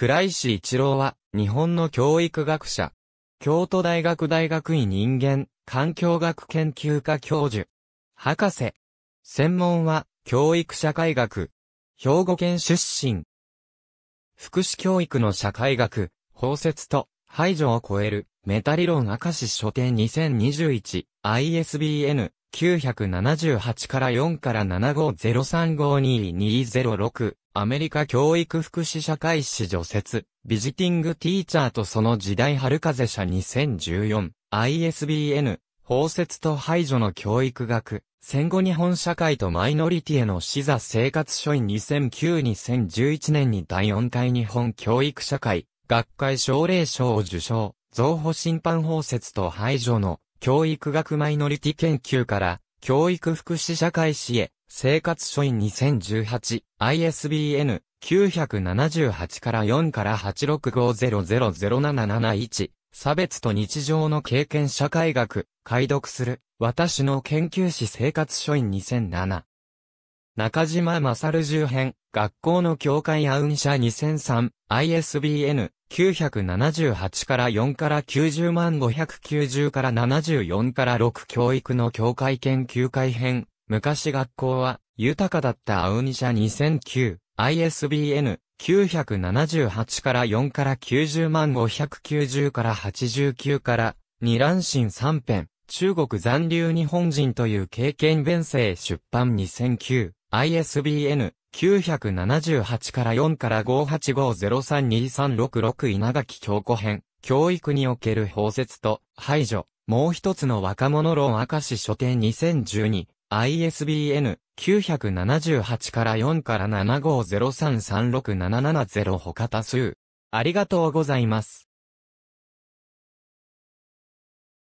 倉石一郎は、日本の教育学者。京都大学大学院人間、環境学研究科教授。博士。専門は、教育社会学。兵庫県出身。福祉教育の社会学、包摂と、排除を超える、メタ理論明石書店 2021ISBN 978から4から7503522006アメリカ教育福祉社会史除説、ビジティングティーチャーとその時代春風社2014、ISBN、包摂と排除の教育学、戦後日本社会とマイノリティへの死座生活書院2009-2011年に第4回日本教育社会、学会奨励賞を受賞、増補審判包摂と排除の教育学マイノリティ研究から、教育福祉社会史へ、生活書院 2018ISBN 978から4から865000771差別と日常の経験社会学、解読する、私の研究史生活書院2007。中島勝0編、学校の教会アウン社2003、ISBN、978から4から90万590から74から6教育の教会研究会編、昔学校は、豊かだった青二社2009、ISBN、978から4から90万590から89から、二乱心3編、中国残留日本人という経験弁声出版2009、ISBN、978から4から585032366稲垣京子編、教育における包摂と、排除、もう一つの若者論明石書店2012、ISBN 978から4から7503367770他多数。ありがとうございます。